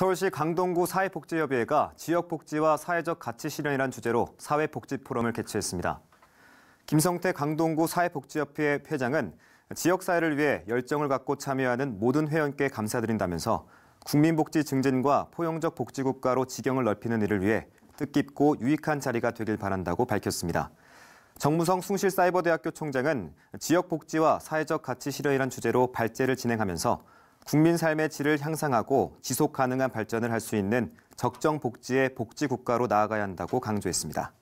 서울시 강동구 사회복지협의회가 지역복지와 사회적 가치 실현이란 주제로 사회복지 포럼을 개최했습니다. 김성태 강동구 사회복지협의회 회장은 지역사회를 위해 열정을 갖고 참여하는 모든 회원께 감사드린다면서 국민복지 증진과 포용적 복지국가로 지경을 넓히는 일을 위해 뜻깊고 유익한 자리가 되길 바란다고 밝혔습니다. 정무성 숭실사이버대학교 총장은 지역복지와 사회적 가치 실현이란 주제로 발제를 진행하면서 국민 삶의 질을 향상하고 지속 가능한 발전을 할 수 있는 적정 복지의 복지 국가로 나아가야 한다고 강조했습니다.